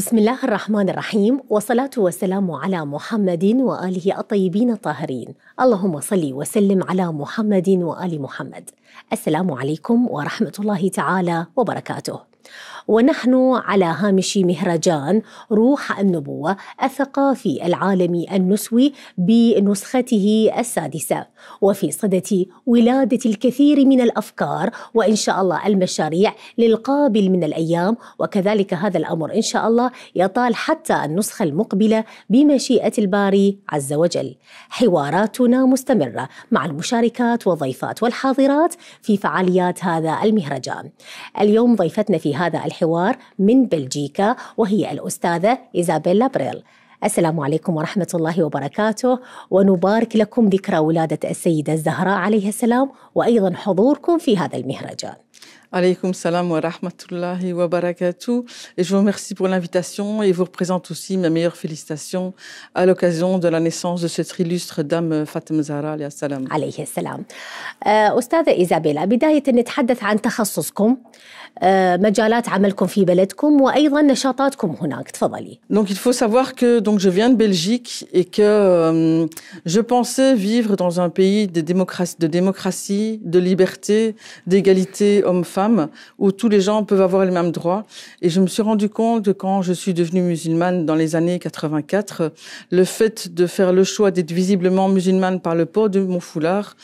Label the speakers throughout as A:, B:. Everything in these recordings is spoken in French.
A: بسم الله الرحمن الرحيم والصلاة والسلام على محمد وآله الطيبين الطاهرين اللهم صل وسلم على محمد وآل محمد السلام عليكم ورحمة الله تعالى وبركاته ونحن على هامش مهرجان روح النبوة الثقافي العالمي النسوي بنسخته السادسة وفي صدد ولادة الكثير من الأفكار وإن شاء الله المشاريع للقابل من الأيام وكذلك هذا الأمر إن شاء الله يطال حتى النسخة المقبلة بمشيئة الباري عز وجل حواراتنا مستمرة مع المشاركات والضيفات والحاضرات في فعاليات هذا المهرجان اليوم ضيفتنا في هذا الحوار الحوار من بلجيكا وهي الأستاذة إيزابيلا بريل السلام عليكم ورحمة الله وبركاته ونبارك لكم ذكرى ولادة السيدة الزهراء عليها السلام وأيضا حضوركم في هذا المهرجان
B: salam wa wa Et je vous remercie pour l'invitation et vous représente aussi mes meilleures félicitations à l'occasion de la naissance de cette illustre dame Fatima
A: Zahra salam. بداية نتحدث عن تخصصكم
B: Donc il faut savoir que donc je viens de Belgique et que euh, je pensais vivre dans un pays de démocratie, de démocratie, de liberté, d'égalité homme-femme où tous les gens peuvent avoir les mêmes droits. Et je me suis rendu compte que quand je suis devenue musulmane dans les années 84, le fait de faire le choix d'être visiblement musulmane par le port de mon foulard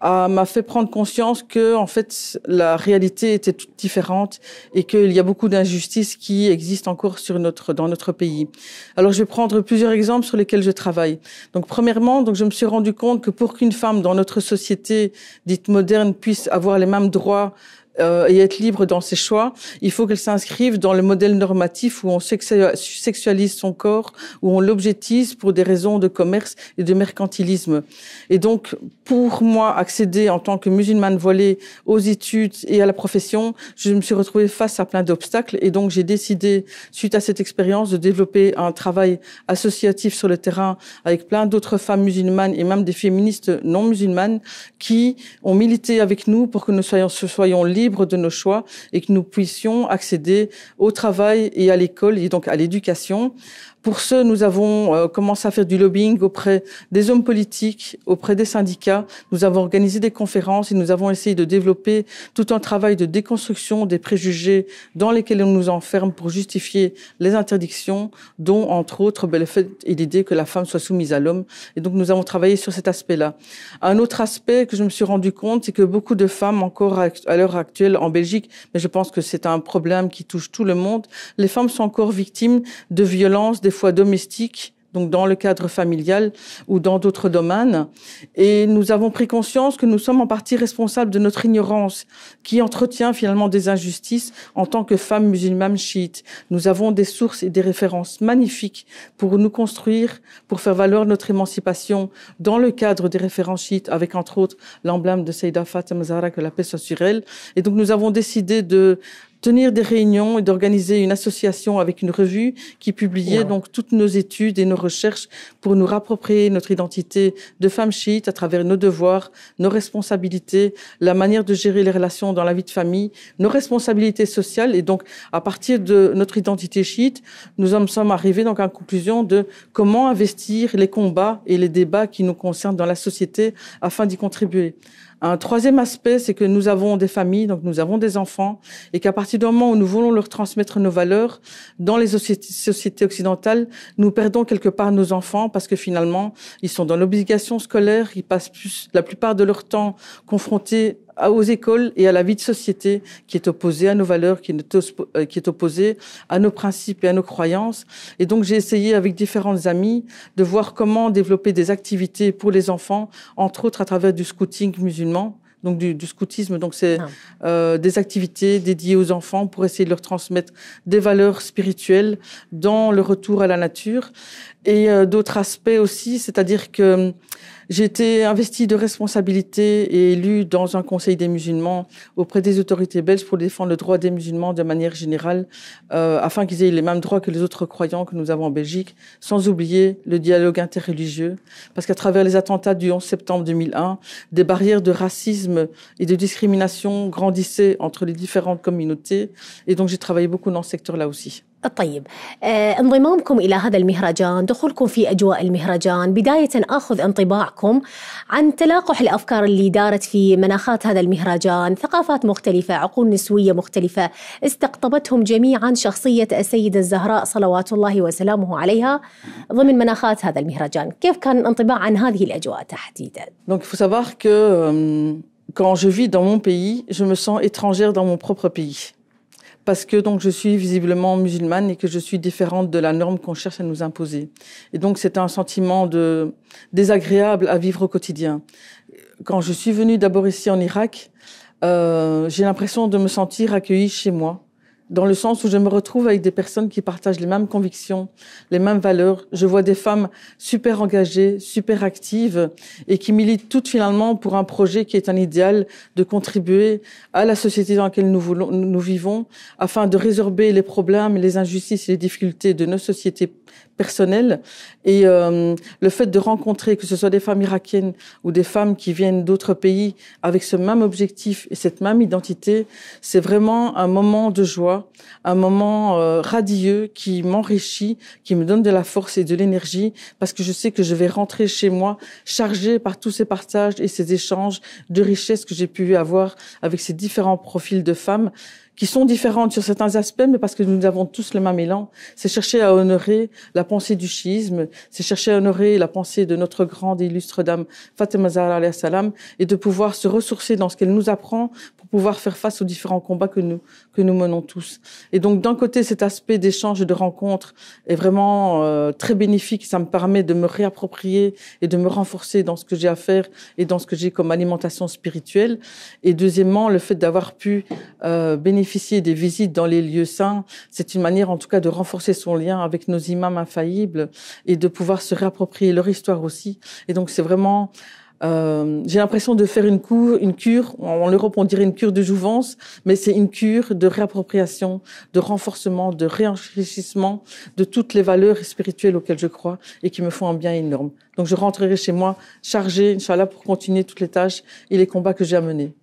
B: ah, m'a fait prendre conscience que, en fait, la réalité était toute différente et qu'il y a beaucoup d'injustices qui existent encore sur notre, dans notre pays. Alors, je vais prendre plusieurs exemples sur lesquels je travaille. Donc, premièrement, donc, je me suis rendu compte que pour qu'une femme dans notre société dite moderne puisse avoir les mêmes droits euh, et être libre dans ses choix, il faut qu'elle s'inscrive dans le modèle normatif où on sexualise son corps, où on l'objectise pour des raisons de commerce et de mercantilisme. Et donc, pour moi, accéder en tant que musulmane voilée aux études et à la profession, je me suis retrouvée face à plein d'obstacles et donc j'ai décidé, suite à cette expérience, de développer un travail associatif sur le terrain avec plein d'autres femmes musulmanes et même des féministes non musulmanes qui ont milité avec nous pour que nous soyons, soyons libres de nos choix et que nous puissions accéder au travail et à l'école et donc à l'éducation pour ce, nous avons euh, commencé à faire du lobbying auprès des hommes politiques, auprès des syndicats. Nous avons organisé des conférences et nous avons essayé de développer tout un travail de déconstruction des préjugés dans lesquels on nous enferme pour justifier les interdictions, dont entre autres ben, le fait et l'idée que la femme soit soumise à l'homme. Et donc nous avons travaillé sur cet aspect-là. Un autre aspect que je me suis rendu compte, c'est que beaucoup de femmes encore à l'heure actuelle en Belgique, mais je pense que c'est un problème qui touche tout le monde, les femmes sont encore victimes de violences, fois domestiques, donc dans le cadre familial ou dans d'autres domaines. Et nous avons pris conscience que nous sommes en partie responsables de notre ignorance qui entretient finalement des injustices en tant que femmes musulmanes chiites. Nous avons des sources et des références magnifiques pour nous construire, pour faire valoir notre émancipation dans le cadre des références chiites, avec entre autres l'emblème de Saïda Fatima Zahra, que la paix soit sur elle. Et donc nous avons décidé de tenir des réunions et d'organiser une association avec une revue qui publiait donc toutes nos études et nos recherches pour nous rapproprier notre identité de femme chiite à travers nos devoirs, nos responsabilités, la manière de gérer les relations dans la vie de famille, nos responsabilités sociales. Et donc, à partir de notre identité chiite, nous sommes arrivés donc à la conclusion de comment investir les combats et les débats qui nous concernent dans la société afin d'y contribuer. Un troisième aspect, c'est que nous avons des familles, donc nous avons des enfants, et qu'à partir du moment où nous voulons leur transmettre nos valeurs, dans les sociétés occidentales, nous perdons quelque part nos enfants parce que finalement, ils sont dans l'obligation scolaire, ils passent plus, la plupart de leur temps confrontés aux écoles et à la vie de société qui est opposée à nos valeurs, qui est, euh, opposée à nos principes et à nos croyances. Et donc j'ai essayé avec différents amis de voir comment développer des activités pour les enfants, entre autres à travers du scouting musulman donc du, scoutisme. Donc c'est ah. euh, des activités dédiées aux enfants pour essayer de leur transmettre des valeurs spirituelles dans le retour à la nature et euh, d'autres aspects aussi, c'est-à-dire que j'ai été investie de responsabilité et élue dans un conseil des musulmans auprès des autorités belges pour défendre le droit des musulmans de manière générale, euh, afin qu'ils aient les mêmes droits que les autres croyants que nous avons en Belgique, sans oublier le dialogue interreligieux, parce qu'à travers les attentats du 11 septembre 2001, des barrières de racisme et de discrimination grandissaient entre les différentes communautés, et donc j'ai travaillé beaucoup dans ce secteur-là aussi.
A: طيب آه، انضمامكم الى هذا المهرجان دخولكم في اجواء المهرجان بدايه اخذ انطباعكم عن تلاقح الافكار اللي دارت في مناخات هذا المهرجان ثقافات مختلفه عقول نسويه مختلفه استقطبتهم جميعا شخصيه السيده الزهراء صلوات الله وسلامه عليها ضمن مناخات هذا المهرجان كيف كان الانطباع عن هذه الاجواء تحديدا
B: Donc faut savoir que euh, quand je vis dans mon pays, je me sens étrangère dans mon propre pays. parce que donc je suis visiblement musulmane et que je suis différente de la norme qu'on cherche à nous imposer. Et donc c'est un sentiment de désagréable à vivre au quotidien. Quand je suis venue d'abord ici en Irak, euh, j'ai l'impression de me sentir accueillie chez moi dans le sens où je me retrouve avec des personnes qui partagent les mêmes convictions, les mêmes valeurs. Je vois des femmes super engagées, super actives et qui militent toutes finalement pour un projet qui est un idéal de contribuer à la société dans laquelle nous, vivons afin de résorber les problèmes, les injustices et les difficultés de nos sociétés personnel. Et euh, le fait de rencontrer, que ce soit des femmes irakiennes ou des femmes qui viennent d'autres pays avec ce même objectif et cette même identité, c'est vraiment un moment de joie, un moment euh, radieux qui m'enrichit, qui me donne de la force et de l'énergie parce que je sais que je vais rentrer chez moi chargée par tous ces partages et ces échanges de richesses que j'ai pu avoir avec ces différents profils de femmes qui sont différentes sur certains aspects, mais parce que nous avons tous le même élan. C'est chercher à honorer la pensée du chiisme, c'est chercher à honorer la pensée de notre grande et illustre dame Fatima Zahra salam et de pouvoir se ressourcer dans ce qu'elle nous apprend pour pouvoir faire face aux différents combats que nous, que nous menons tous. Et donc, d'un côté, cet aspect d'échange et de rencontre est vraiment euh, très bénéfique. Ça me permet de me réapproprier et de me renforcer dans ce que j'ai à faire et dans ce que j'ai comme alimentation spirituelle. Et deuxièmement, le fait d'avoir pu euh, bénéficier bénéficier des visites dans les lieux saints, c'est une manière en tout cas de renforcer son lien avec nos imams infaillibles et de pouvoir se réapproprier leur histoire aussi. Et donc c'est vraiment... Euh, j'ai l'impression de faire une, une cure, en Europe on dirait une cure de jouvence, mais c'est une cure de réappropriation, de renforcement, de réenrichissement de toutes les valeurs spirituelles auxquelles je crois et qui me font un bien énorme. Donc je rentrerai chez moi chargée, Inch'Allah, pour
A: continuer toutes les tâches et les combats que j'ai à mener.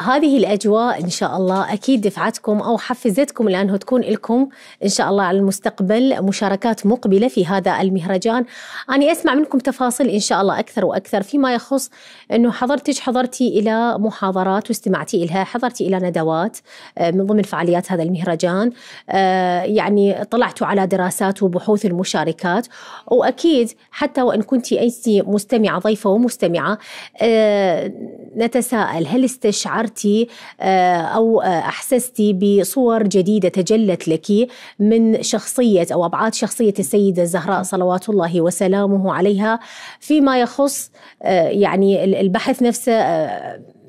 A: هذه الأجواء إن شاء الله أكيد دفعتكم أو حفزتكم لأنه تكون لكم إن شاء الله على المستقبل مشاركات مقبلة في هذا المهرجان أنا أسمع منكم تفاصيل إن شاء الله أكثر وأكثر فيما يخص أنه حضرتك حضرتي إلى محاضرات واستمعتي إلها حضرتي إلى ندوات آه، من ضمن فعاليات هذا المهرجان آه، يعني طلعت على دراسات وبحوث المشاركات وأكيد حتى وإن كنت أنت مستمعة ضيفة ومستمعة آه، نتساءل هل استشعر شعرتي آه، أو آه، أحسستي بصور جديدة تجلت لك من شخصية أو أبعاد شخصية السيدة الزهراء صلوات الله وسلامه عليها فيما يخص آه، يعني البحث نفسه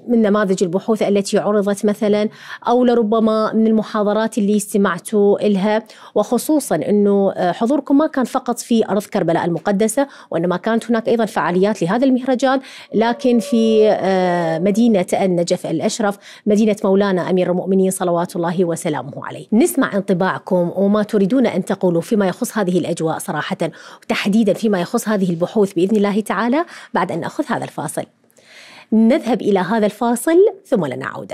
A: من نماذج البحوث التي عرضت مثلا أو لربما من المحاضرات اللي استمعتوا لها وخصوصا أنه آه، حضوركم ما كان فقط في أرض كربلاء المقدسة وإنما كانت هناك أيضا فعاليات لهذا المهرجان لكن في آه، مدينة النجف الأشرف مدينة مولانا أمير المؤمنين صلوات الله وسلامه عليه نسمع انطباعكم وما تريدون أن تقولوا فيما يخص هذه الأجواء صراحة وتحديدا فيما يخص هذه البحوث بإذن الله تعالى بعد أن نأخذ هذا الفاصل نذهب إلى هذا الفاصل ثم لنعود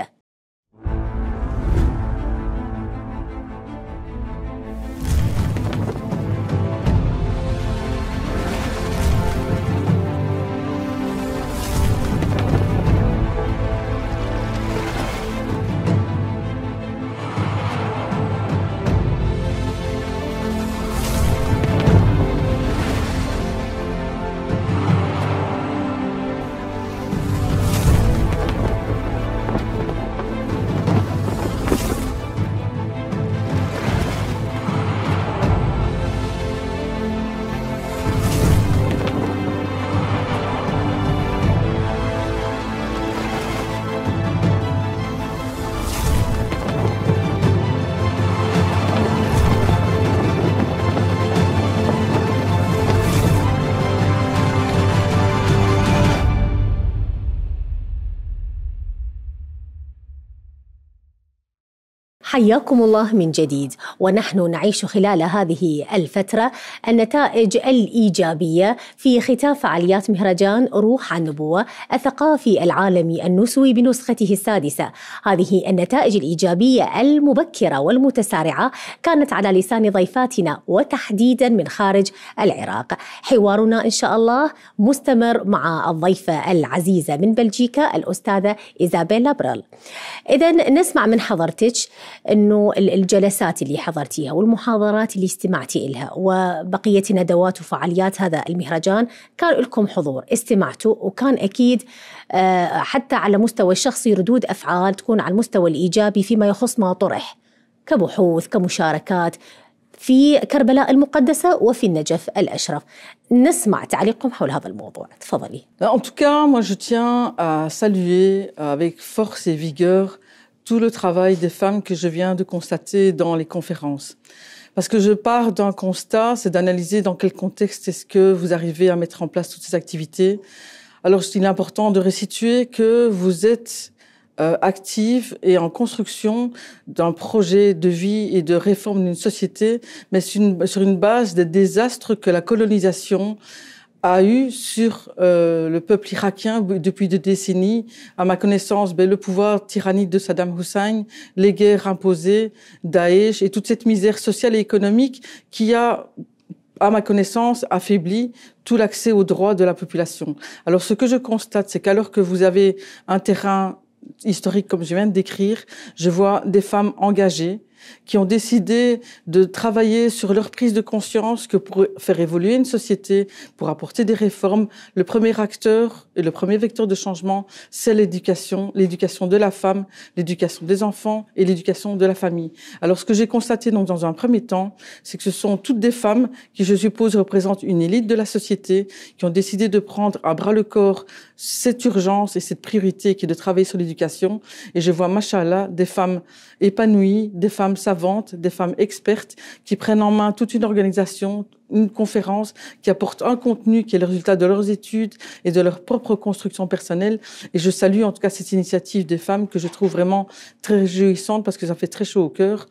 A: حياكم الله من جديد ونحن نعيش خلال هذه الفترة النتائج الإيجابية في ختام فعاليات مهرجان روح النبوة الثقافي العالمي النسوي بنسخته السادسة هذه النتائج الإيجابية المبكرة والمتسارعة كانت على لسان ضيفاتنا وتحديدا من خارج العراق حوارنا إن شاء الله مستمر مع الضيفة العزيزة من بلجيكا الأستاذة إيزابيلا برل إذا نسمع من حضرتك أنه الجلسات اللي حضرتيها والمحاضرات اللي استمعتي إلها وبقية ندوات وفعاليات هذا المهرجان كان لكم حضور استمعتوا وكان أكيد آه، حتى على مستوى الشخصي ردود أفعال تكون على المستوى الإيجابي فيما يخص ما طرح كبحوث كمشاركات في كربلاء المقدسة وفي النجف الأشرف نسمع تعليقكم حول هذا الموضوع تفضلي
B: En tout cas, moi je tiens à saluer avec force et vigueur tout le travail des femmes que je viens de constater dans les conférences. Parce que je pars d'un constat, c'est d'analyser dans quel contexte est-ce que vous arrivez à mettre en place toutes ces activités. Alors, il est important de restituer que vous êtes euh, active et en construction d'un projet de vie et de réforme d'une société, mais sur une base des désastres que la colonisation, a eu sur euh, le peuple irakien depuis des décennies, à ma connaissance, ben, le pouvoir tyrannique de Saddam Hussein, les guerres imposées, Daesh et toute cette misère sociale et économique qui a, à ma connaissance, affaibli tout l'accès aux droits de la population. Alors ce que je constate, c'est qu'alors que vous avez un terrain historique comme je viens de décrire, je vois des femmes engagées, qui ont décidé de travailler sur leur prise de conscience que pour faire évoluer une société, pour apporter des réformes, le premier acteur et le premier vecteur de changement, c'est l'éducation, l'éducation de la femme, l'éducation des enfants et l'éducation de la famille. Alors ce que j'ai constaté donc dans un premier temps, c'est que ce sont toutes des femmes qui, je suppose, représentent une élite de la société, qui ont décidé de prendre à bras le corps cette urgence et cette priorité qui est de travailler sur l'éducation. Et je vois, machallah, des femmes épanouies, des femmes savantes, des femmes expertes qui prennent en main toute une organisation, une conférence qui apporte un contenu qui est le résultat de leurs études et de leur propre construction personnelle. Et je salue en tout cas cette initiative des femmes que je trouve vraiment très réjouissante parce que ça fait très chaud au cœur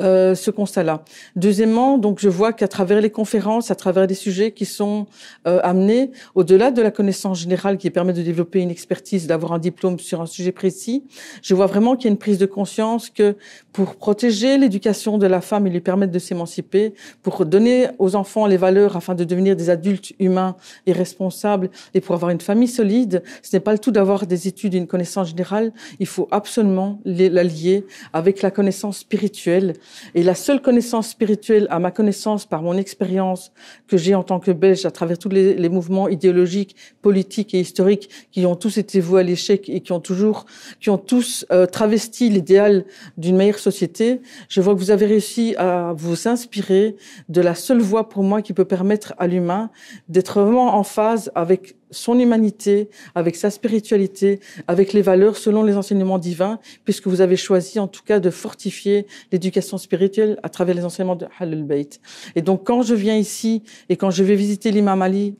B: euh, ce constat-là. Deuxièmement, donc je vois qu'à travers les conférences, à travers des sujets qui sont euh, amenés au-delà de la connaissance générale qui permet de développer une expertise, d'avoir un diplôme sur un sujet précis, je vois vraiment qu'il y a une prise de conscience que pour protéger l'éducation de la femme et lui permettre de s'émanciper, pour donner aux enfants les valeurs afin de devenir des adultes humains et responsables et pour avoir une famille solide, ce n'est pas le tout d'avoir des études, une connaissance générale. Il faut absolument la lier avec la connaissance spirituelle. Et la seule connaissance spirituelle, à ma connaissance, par mon expérience que j'ai en tant que Belge, à travers tous les, mouvements idéologiques, politiques et historiques qui ont tous été voués à l'échec et qui ont toujours, qui ont tous euh, travesti l'idéal d'une meilleure société, je vois que vous avez réussi à vous inspirer de la seule voie pour moi qui peut permettre à l'humain d'être vraiment en phase avec son humanité, avec sa spiritualité, avec les valeurs selon les enseignements divins, puisque vous avez choisi en tout cas de fortifier l'éducation spirituelle à travers les enseignements de Halal Bayt. Et donc quand je viens ici et quand je vais visiter l'imam Ali,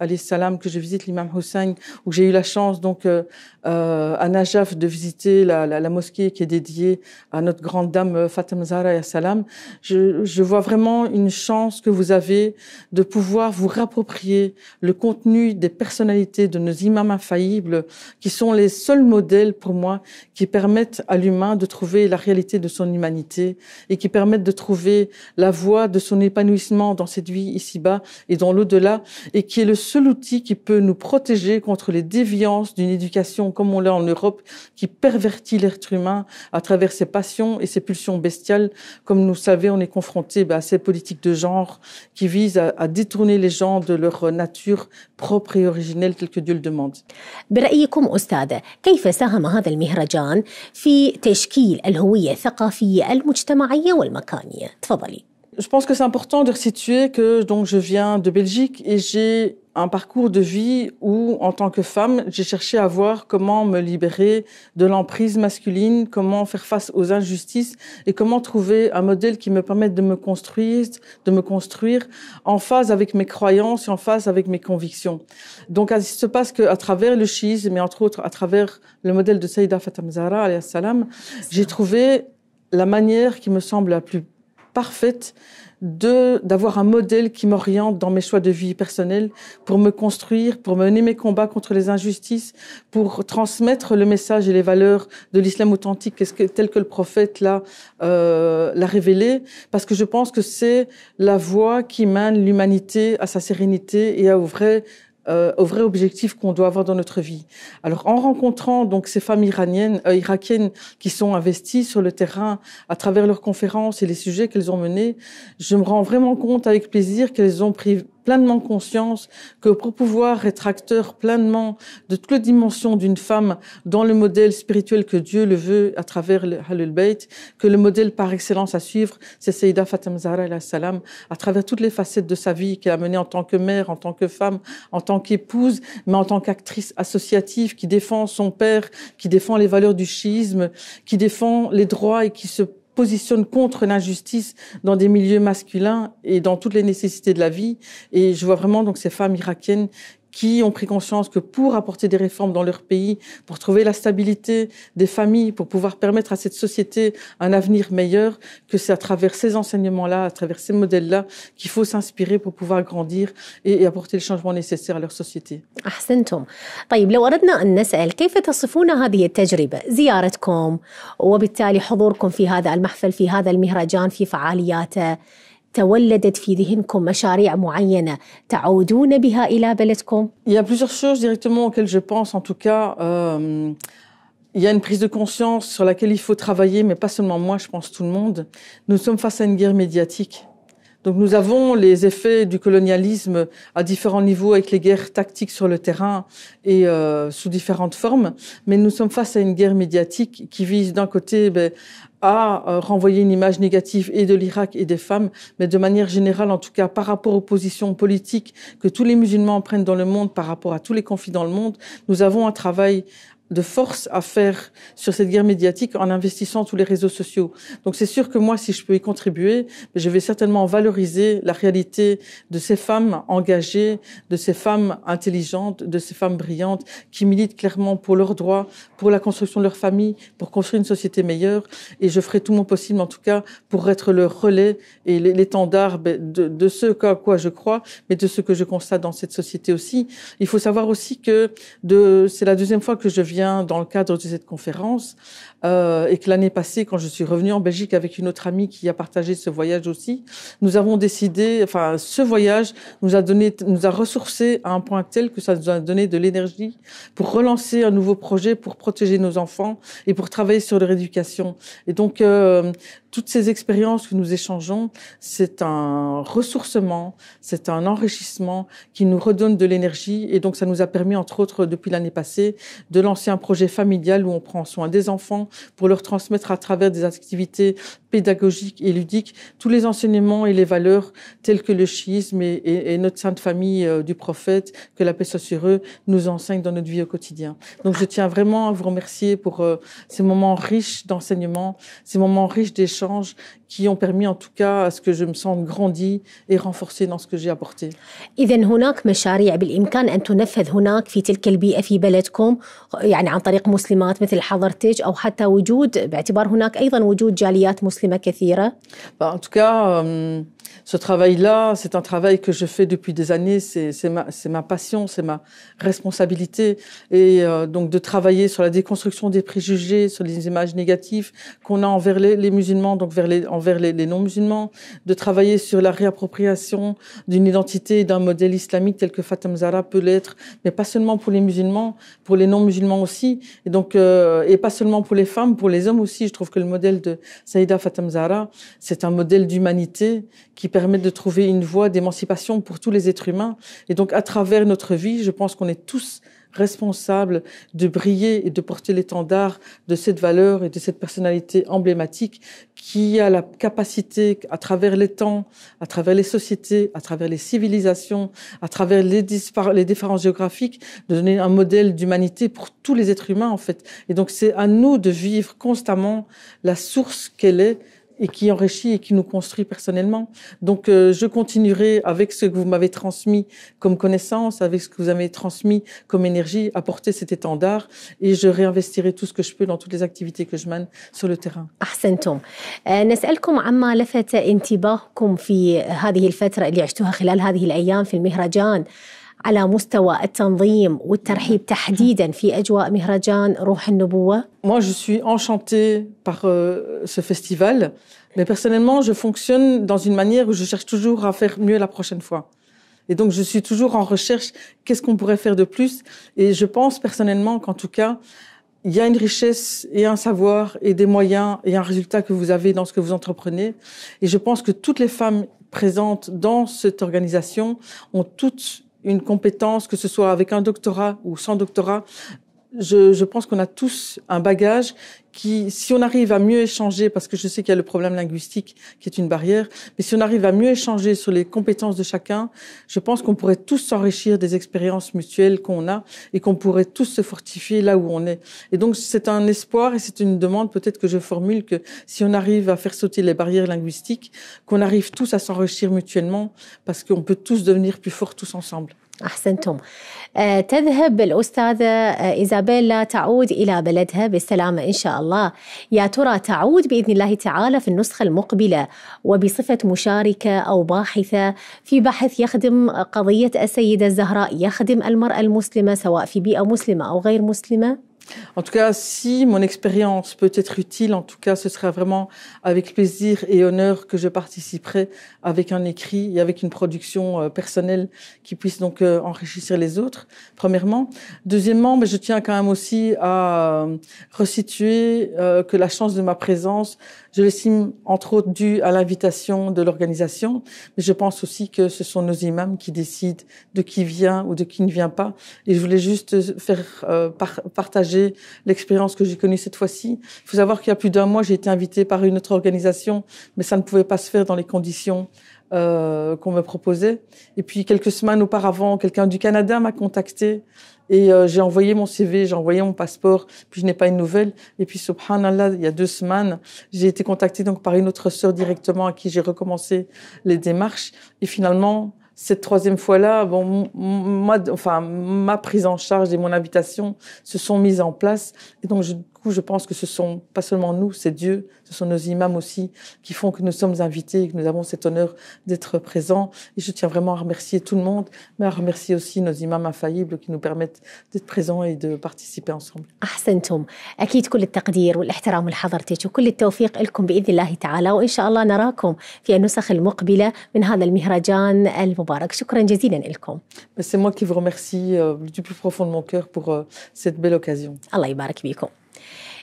B: que je visite l'imam Hussein, où j'ai eu la chance donc euh, euh à Najaf de visiter la, mosquée qui est dédiée à notre grande dame euh, Fatima Zahra, salam, je, je vois vraiment une chance que vous avez de pouvoir vous rapproprier le contenu des personnalités de nos imams infaillibles, qui sont les seuls modèles pour moi qui permettent à l'humain de trouver la réalité de son humanité et qui permettent de trouver la voie de son épanouissement dans cette vie ici-bas et dans l'au-delà, et qui est le seul outil qui peut nous protéger contre les déviances d'une éducation comme on l'a en Europe, qui pervertit l'être humain à travers ses passions et ses pulsions bestiales. Comme nous savons, on est confronté bah, à ces politiques de genre qui visent à, détourner
A: les gens de leur nature propre et originelle تل كو دوموند برايكم استاذه كيف ساهم هذا المهرجان في تشكيل الهويه الثقافيه المجتمعيه والمكانيه تفضلي
B: Je pense que c'est important de resituer que donc je viens de Belgique et j'ai un parcours de vie où, en tant que femme, j'ai cherché à voir comment me libérer de l'emprise masculine, comment faire face aux injustices et comment trouver un modèle qui me permette de me construire, de me construire en phase avec mes croyances, et en phase avec mes convictions. Donc, il se passe qu'à travers le chiisme, mais entre autres à travers le modèle de Saïda Fatam Zahra, salam, j'ai trouvé la manière qui me semble la plus parfaite de d'avoir un modèle qui m'oriente dans mes choix de vie personnelle pour me construire, pour mener mes combats contre les injustices, pour transmettre le message et les valeurs de l'islam authentique tel que le prophète euh, l'a révélé, parce que je pense que c'est la voie qui mène l'humanité à sa sérénité et à au vrai euh, au vrai objectif qu'on doit avoir dans notre vie. Alors en rencontrant donc ces femmes iraniennes, euh, irakiennes qui sont investies sur le terrain à travers leurs conférences et les sujets qu'elles ont menés, je me rends vraiment compte avec plaisir qu'elles ont pris pleinement conscience que pour pouvoir être acteur pleinement de toutes les dimensions d'une femme dans le modèle spirituel que Dieu le veut à travers le Halul Bayt, que le modèle par excellence à suivre, c'est Sayyida Fatima Zahra salam, à travers toutes les facettes de sa vie qu'elle a menée en tant que mère, en tant que femme, en tant qu'épouse, mais en tant qu'actrice associative qui défend son père, qui défend les valeurs du chiisme, qui défend les droits et qui se positionne contre l'injustice dans des milieux masculins et dans toutes les nécessités de la vie. Et je vois vraiment donc ces femmes irakiennes qui ont pris conscience que pour apporter des réformes dans leur pays, pour trouver la stabilité des familles, pour pouvoir permettre à cette société un avenir meilleur, que c'est à travers ces enseignements-là, à travers ces modèles-là, qu'il faut s'inspirer pour pouvoir grandir
A: et, apporter le changement nécessaire à leur société. طيب لو كيف تصفون هذه زيارتكم وبالتالي حضوركم في هذا المحفل في هذا المهرجان في فعالياته il
B: y a plusieurs choses directement auxquelles je pense en tout cas. Euh, il y a une prise de conscience sur laquelle il faut travailler, mais pas seulement moi, je pense tout le monde. Nous sommes face à une guerre médiatique. Donc nous avons les effets du colonialisme à différents niveaux avec les guerres tactiques sur le terrain et euh, sous différentes formes, mais nous sommes face à une guerre médiatique qui vise d'un côté ben, à euh, renvoyer une image négative et de l'Irak et des femmes, mais de manière générale, en tout cas par rapport aux positions politiques que tous les musulmans prennent dans le monde, par rapport à tous les conflits dans le monde, nous avons un travail de force à faire sur cette guerre médiatique en investissant tous les réseaux sociaux. Donc c'est sûr que moi, si je peux y contribuer, je vais certainement valoriser la réalité de ces femmes engagées, de ces femmes intelligentes, de ces femmes brillantes qui militent clairement pour leurs droits, pour la construction de leur famille, pour construire une société meilleure. Et je ferai tout mon possible, en tout cas, pour être le relais et l'étendard ben, de, de ce à quoi je crois, mais de ce que je constate dans cette société aussi. Il faut savoir aussi que de, c'est la deuxième fois que je viens dans le cadre de cette conférence euh, et que l'année passée, quand je suis revenue en Belgique avec une autre amie qui a partagé ce voyage aussi, nous avons décidé, enfin, ce voyage nous a donné, nous a ressourcé à un point tel que ça nous a donné de l'énergie pour relancer un nouveau projet pour protéger nos enfants et pour travailler sur leur éducation. Et donc, euh, toutes ces expériences que nous échangeons, c'est un ressourcement, c'est un enrichissement qui nous redonne de l'énergie et donc ça nous a permis, entre autres, depuis l'année passée, de lancer un projet familial où on prend soin des enfants pour leur transmettre à travers des activités pédagogique et ludique tous les enseignements et les valeurs telles que le chiisme et, notre sainte famille euh, du prophète, que la paix soit sur eux, nous enseignent dans notre vie au quotidien. Donc je tiens vraiment à vous remercier pour euh, ces moments riches d'enseignement, ces moments riches d'échanges qui ont permis en tout cas à ce que je me sente grandi et renforcée dans ce que j'ai apporté.
A: مسلمات مثل حضرتك أو حتى وجود باعتبار هناك أيضا وجود جاليات مسلمات مسلمة كثيرة؟
B: ce travail-là, c'est un travail que je fais depuis des années. C'est ma, ma, passion, c'est ma responsabilité. Et euh, donc de travailler sur la déconstruction des préjugés, sur les images négatives qu'on a envers les, les, musulmans, donc vers les, envers les, les non-musulmans, de travailler sur la réappropriation d'une identité, d'un modèle islamique tel que Fatem Zahra peut l'être, mais pas seulement pour les musulmans, pour les non-musulmans aussi, et donc euh, et pas seulement pour les femmes, pour les hommes aussi. Je trouve que le modèle de Saïda Fatem Zahra, c'est un modèle d'humanité qui qui permettent de trouver une voie d'émancipation pour tous les êtres humains. Et donc, à travers notre vie, je pense qu'on est tous responsables de briller et de porter l'étendard de cette valeur et de cette personnalité emblématique qui a la capacité, à travers les temps, à travers les sociétés, à travers les civilisations, à travers les, les différences géographiques, de donner un modèle d'humanité pour tous les êtres humains, en fait. Et donc, c'est à nous de vivre constamment la source qu'elle est et qui enrichit et qui nous construit personnellement. Donc euh, je continuerai avec ce que vous m'avez transmis comme connaissance, avec ce que vous avez transmis comme énergie, à porter cet étendard
A: et je réinvestirai tout ce que je peux dans toutes les activités que je mène sur le terrain. dans moi,
B: je suis enchantée par euh, ce festival, mais personnellement, je fonctionne dans une manière où je cherche toujours à faire mieux la prochaine fois. Et donc, je suis toujours en recherche, qu'est-ce qu'on pourrait faire de plus Et je pense personnellement qu'en tout cas, il y a une richesse et un savoir et des moyens et un résultat que vous avez dans ce que vous entreprenez. Et je pense que toutes les femmes présentes dans cette organisation ont toutes une compétence, que ce soit avec un doctorat ou sans doctorat, je, pense qu'on a tous un bagage qui, si on arrive à mieux échanger, parce que je sais qu'il y a le problème linguistique qui est une barrière, mais si on arrive à mieux échanger sur les compétences de chacun, je pense qu'on pourrait tous s'enrichir des expériences mutuelles qu'on a et qu'on pourrait tous se fortifier là où on est. Et donc c'est un espoir et c'est une demande peut-être que je formule que si on arrive à faire sauter les barrières linguistiques, qu'on arrive tous à s'enrichir mutuellement, parce qu'on peut tous devenir plus forts
A: tous ensemble. أحسنتم آه، تذهب الأستاذة آه، إيزابيلا تعود إلى بلدها بالسلامة إن شاء الله يا ترى تعود بإذن الله تعالى في النسخة المقبلة وبصفة مشاركة أو باحثة في بحث يخدم قضية السيدة الزهراء يخدم المرأة المسلمة سواء في بيئة مسلمة أو غير مسلمة
B: En tout cas, si mon expérience peut être utile, en tout cas, ce sera vraiment avec plaisir et honneur que je participerai avec un écrit et avec une production euh, personnelle qui puisse donc euh, enrichir les autres, premièrement. Deuxièmement, ben, je tiens quand même aussi à euh, resituer que la chance de ma présence je l'estime entre autres dû à l'invitation de l'organisation, mais je pense aussi que ce sont nos imams qui décident de qui vient ou de qui ne vient pas. Et je voulais juste faire euh, partager l'expérience que j'ai connue cette fois-ci. Il faut savoir qu'il y a plus d'un mois, j'ai été invitée par une autre organisation, mais ça ne pouvait pas se faire dans les conditions euh, qu'on me proposait. Et puis quelques semaines auparavant, quelqu'un du Canada m'a contacté et euh, j'ai envoyé mon CV, j'ai envoyé mon passeport, puis je n'ai pas une nouvelle. Et puis subhanallah, il y a deux semaines, j'ai été contactée donc par une autre sœur directement à qui j'ai recommencé les démarches. Et finalement, cette troisième fois-là, bon, moi, enfin, ma prise en charge et mon invitation se sont mises en place. Et donc, je je pense que ce sont pas seulement nous, c'est Dieu, ce sont nos imams aussi qui font que nous sommes invités et que nous avons cet honneur d'être présents. Et je tiens vraiment à remercier tout le monde,
A: mais à remercier aussi nos imams infaillibles qui nous permettent d'être présents et de participer ensemble. al min al al-mubarak. Shukran jazilan C'est moi qui vous remercie euh, du plus profond de mon cœur pour euh, cette belle occasion. Allah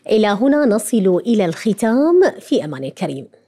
A: الى هنا نصل الى الختام في امان الكريم